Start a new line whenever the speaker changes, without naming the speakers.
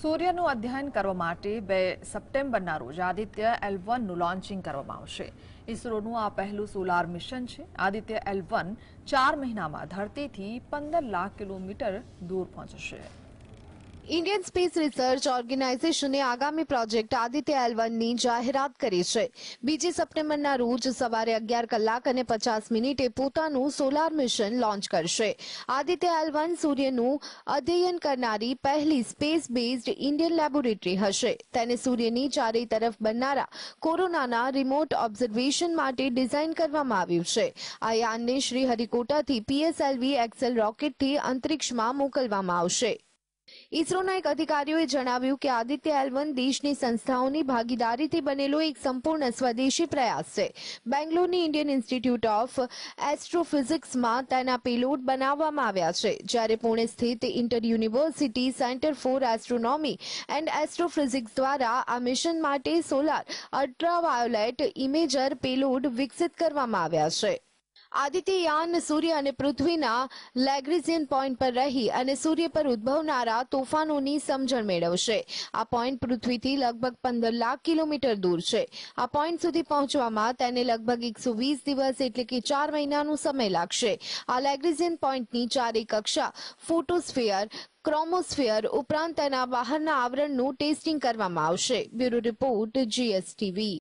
સૂર્યનું અધ્યયન કરવા માટે બે સપ્ટેમ્બરના રોજ આદિત્ય એલ વનનું લોન્ચિંગ કરવામાં આવશે ઇસરોનું આ પહેલું સોલાર મિશન છે આદિત્ય એલ વન ચાર મહિનામાં ધરતીથી પંદર લાખ કિલોમીટર દૂર પહોંચશે
ઇન્ડિયન સ્પેસ રિસર્ચ ઓર્ગેનાઇઝેશને આગામી પ્રોજેક્ટ આદિત્ય એલ વનની જાહેરાત કરી છે બીજી સપ્ટેમ્બરના રોજ સવારે અગિયાર કલાક અને પચાસ મિનિટે પોતાનું સોલાર મિશન લોન્ચ કરશે આદિત્ય એલ વન સૂર્યનું અધ્યયન કરનારી પહેલી સ્પેસ બેઝડ ઇન્ડિયન લેબોરેટરી હશે તેને સૂર્યની ચારે તરફ બનનારા કોરોનાના રિમોટ ઓબ્ઝર્વેશન માટે ડિઝાઇન કરવામાં આવ્યું છે આ યાનને શ્રીહરિકોટાથી પીએસએલવી એક્સેલ રોકેટથી અંતરિક્ષમાં મોકલવામાં આવશે ઇસરોના એક અધિકારીઓએ જણાવ્યું કે આદિત્ય એલવન દેશની સંસ્થાઓની ભાગીદારીથી બનેલો એક સંપૂર્ણ સ્વદેશી પ્રયાસ છે બેંગ્લોરની ઇન્ડિયન ઇન્સ્ટિટ્યૂટ ઓફ એસ્ટ્રોફિઝિક્સમાં તેના પેલોટ બનાવવામાં આવ્યા છે જ્યારે પુણે સ્થિત inter university centre for astronomy and astrophysics દ્વારા આ મિશન માટે સોલાર અલ્ટ્રાવાયોલેટ ઇમેજર પેલોડ વિકસિત કરવામાં આવ્યા છે આદિત્ય યાન સૂર્ય અને પૃથ્વીના લેગ્રેઝિયન પોઈન્ટ પર રહી અને સૂર્ય પર ઉદ્ભવનારા તોફાનોની સમજણ મેળવશે આ પોઈન્ટ પૃથ્વીથી લગભગ પંદર લાખ કિલોમીટર દૂર છે આ પોઈન્ટ સુધી પહોંચવામાં તેને લગભગ એકસો વીસ દિવસ એટલે કે ચાર મહિનાનો સમય લાગશે આ લેગ્રેઝિયન પોઈન્ટની ચારેય કક્ષા ફોટોસ્ફિયર ક્રોમોસ્ફિયર ઉપરાંત તેના બહારના આવરણનું ટેસ્ટિંગ કરવામાં આવશે બ્યુરો રિપોર્ટ જીએસટીવી